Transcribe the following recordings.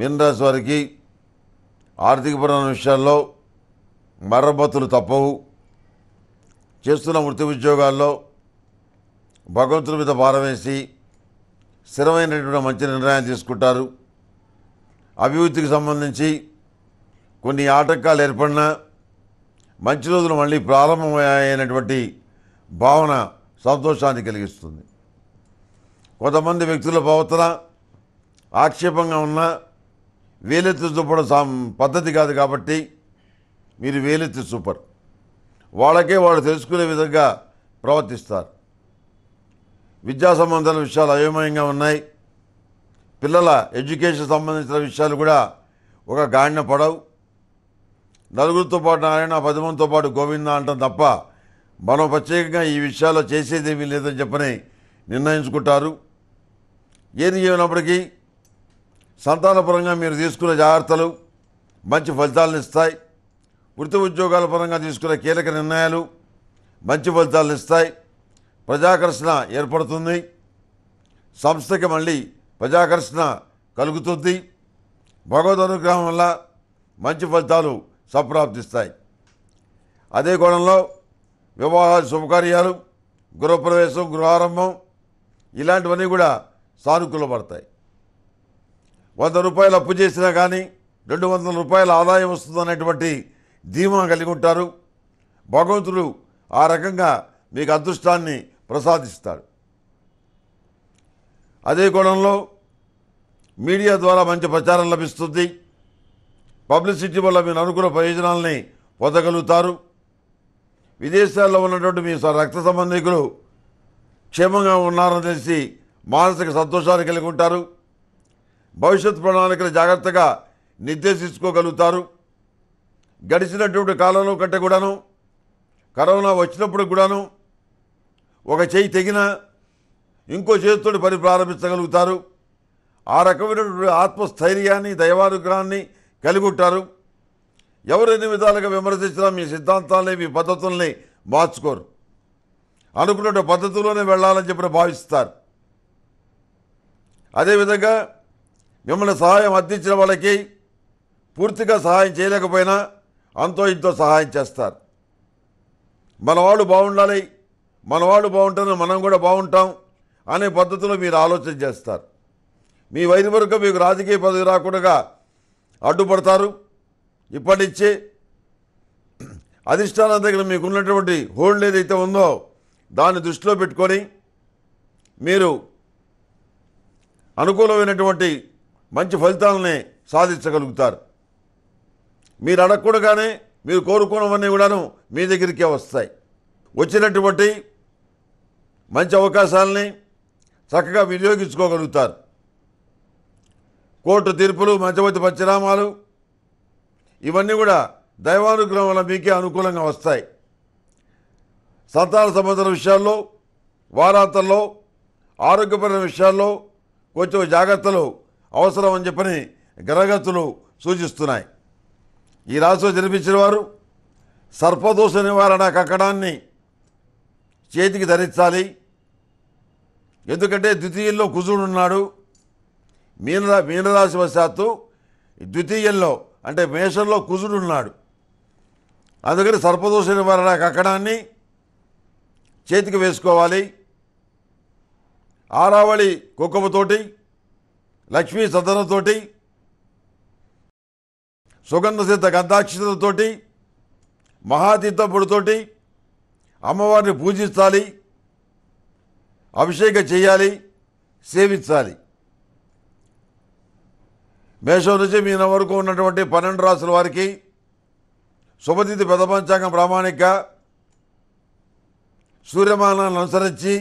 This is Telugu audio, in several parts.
మీనరాశి వారికి ఆర్థికపరమైన విషయాల్లో మరమ్మతులు తప్పవు చేస్తున్న వృత్తి ఉద్యోగాల్లో భగవంతుడి మీద భారవేసి స్థిరమైనటువంటి మంచి నిర్ణయాలు తీసుకుంటారు అభివృద్ధికి సంబంధించి కొన్ని ఆటంకాలు ఏర్పడినా మంచి రోజులు మళ్ళీ ప్రారంభమైనటువంటి భావన సంతోషాన్ని కలిగిస్తుంది కొంతమంది వ్యక్తుల భావతన ఆక్షేపంగా ఉన్న వేలెత్తి చూపడం పద్ధతి కాదు కాబట్టి మీరు వేలెత్తి చూపరు వాళ్ళకే వాళ్ళు తెలుసుకునే విధంగా ప్రవర్తిస్తారు విద్యా సంబంధాల విషయాలు అయోమయంగా ఉన్నాయి పిల్లల ఎడ్యుకేషన్ సంబంధించిన విషయాలు కూడా ఒక గాడిన పడవు నలుగురితో పాటు నారాయణ పదమంతో పాటు గోవింద అంటాం తప్ప మనం ప్రత్యేకంగా ఈ విషయాల్లో చేసేదేమీ లేదని చెప్పని నిర్ణయించుకుంటారు ఏది ఏమైనప్పటికీ సంతానపరంగా మీరు తీసుకునే జాగ్రత్తలు మంచి ఫలితాలను ఇస్తాయి వృత్తి ఉద్యోగాల పరంగా తీసుకునే కీలక నిర్ణయాలు మంచి ఫలితాలను ఇస్తాయి ప్రజాకర్షణ ఏర్పడుతుంది సంస్థకి మళ్ళీ ప్రజాకర్షణ కలుగుతుంది భగవద్ అనుగ్రహం వల్ల మంచి ఫలితాలు సప్రాప్తిస్తాయి అదే కోణంలో వివాహాలు శుభకార్యాలు గృహప్రవేశం గృహారంభం ఇలాంటివన్నీ కూడా సానుకూలపడతాయి వంద రూపాయలు అప్పు చేసినా కానీ రెండు వందల రూపాయల ఆదాయం అనేటువంటి ధీమా కలిగి ఉంటారు భగవంతుడు ఆ రకంగా మీకు అదృష్టాన్ని ప్రసాదిస్తాడు అదే కోణంలో మీడియా ద్వారా మంచి ప్రచారం లభిస్తుంది పబ్లిసిటీ వల్ల మీరు అనుకున్న ప్రయోజనాలని పొందగలుగుతారు విదేశాల్లో ఉన్నటువంటి మీ రక్త సంబంధికులు క్షేమంగా ఉన్నారని తెలిసి మానసిక సంతోషాన్ని కలిగి ఉంటారు భవిష్యత్ ప్రణాళికలు జాగ్రత్తగా నిర్దేశించుకోగలుగుతారు గడిచినటువంటి కాలంలో కంటే కూడాను కరోనా వచ్చినప్పుడు కూడాను ఒక చేయి తెగిన ఇంకో చేతితో పని ప్రారంభించగలుగుతారు ఆ రకమైనటువంటి ఆత్మస్థైర్యాన్ని దైవానుగ్రహాన్ని కలిగి ఉంటారు ఎవరు ఎన్ని విధాలుగా విమర్శించినా మీ సిద్ధాంతాలని మీ పద్ధతుల్ని మార్చుకోరు అనుకున్న పద్ధతుల్లోనే వెళ్ళాలని చెప్పిన భావిస్తారు అదేవిధంగా మిమ్మల్ని సహాయం అందించిన వాళ్ళకి పూర్తిగా సహాయం చేయలేకపోయినా అంతో ఇంతో సహాయం చేస్తారు మన వాళ్ళు బాగుండాలి మన వాళ్ళు బాగుంటారు మనం కూడా బాగుంటాం అనే పద్ధతిలో మీరు ఆలోచన చేస్తారు మీ వైద్య వరకు మీకు రాజకీయ పదవి రాకుండా అడ్డుపడతారు ఇప్పటి నుంచి అధిష్టానం దగ్గర మీకు ఉన్నటువంటి హోల్డ్ ఏదైతే ఉందో దాన్ని దృష్టిలో పెట్టుకొని మీరు అనుకూలమైనటువంటి మంచి ఫలితాలని సాధించగలుగుతారు మీరు అడగకూడగానే మీరు కోరుకోవడం కూడాను మీ దగ్గరికే వస్తాయి వచ్చినటువంటి మంచి అవకాశాలని చక్కగా వినియోగించుకోగలుగుతారు కోర్టు తీర్పులు మధ్యవర్తి పంచనామాలు ఇవన్నీ కూడా దైవానుగ్రహం వల్ల మీకే అనుకూలంగా వస్తాయి సంతాన సంబంధాల విషయాల్లో వారాంతంలో ఆరోగ్యపరమైన విషయాల్లో కొంచెం జాగ్రత్తలు అవసరం అని చెప్పని గ్రహగతులు సూచిస్తున్నాయి ఈ రాశిలో జన్మించిన వారు సర్పదోష నివారణ కక్కడాన్ని చేతికి ధరించాలి ఎందుకంటే ద్వితీయంలో కుజుడు ఉన్నాడు మీనరా మీనరాశి వశాత్తు ద్వితీయంలో అంటే మేషంలో కుజుడు ఉన్నాడు అందుకని సర్పదోష నివారణ కక్కడాన్ని చేతికి వేసుకోవాలి ఆరావళి కుక్కపుతోటి లక్ష్మీ సదనతోటి సుగంధ సిద్ధ గంధాక్షతతోటి మహాతీర్థపుడితోటి అమ్మవారిని పూజించాలి అభిషేకం చేయాలి సేవించాలి మేషం నుంచి మీన వరకు ఉన్నటువంటి పన్నెండు రాసుల వారికి శుభతిథి పెద్ద ప్రామాణిక సూర్యమానాన్ని అనుసరించి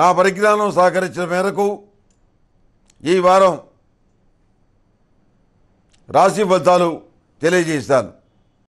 నా పరిజ్ఞానం సహకరించిన మేరకు ఈ వారం రాశి ఫలితాలు తెలియజేస్తాను